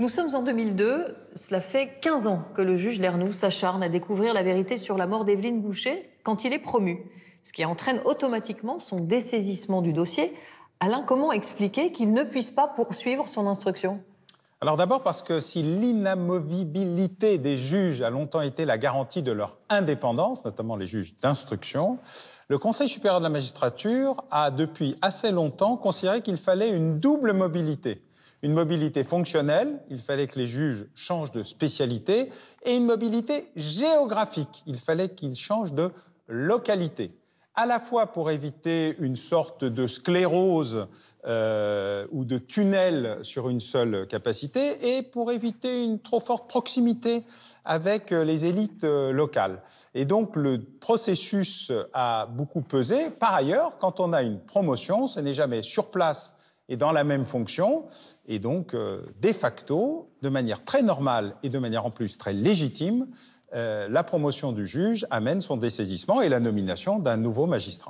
Nous sommes en 2002. Cela fait 15 ans que le juge Lernoux s'acharne à découvrir la vérité sur la mort d'Evelyne Boucher quand il est promu, ce qui entraîne automatiquement son dessaisissement du dossier. Alain, comment expliquer qu'il ne puisse pas poursuivre son instruction alors d'abord parce que si l'inamovibilité des juges a longtemps été la garantie de leur indépendance, notamment les juges d'instruction, le Conseil supérieur de la magistrature a depuis assez longtemps considéré qu'il fallait une double mobilité une mobilité fonctionnelle, il fallait que les juges changent de spécialité, et une mobilité géographique, il fallait qu'ils changent de localité à la fois pour éviter une sorte de sclérose euh, ou de tunnel sur une seule capacité et pour éviter une trop forte proximité avec euh, les élites euh, locales. Et donc le processus a beaucoup pesé. Par ailleurs, quand on a une promotion, ce n'est jamais sur place et dans la même fonction. Et donc, euh, de facto, de manière très normale et de manière en plus très légitime, euh, la promotion du juge amène son dessaisissement et la nomination d'un nouveau magistrat.